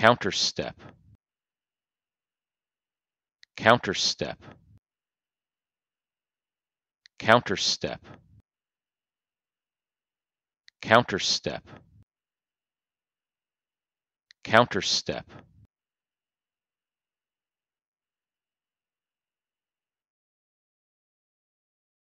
Counterstep Counterstep Counterstep Counterstep Counterstep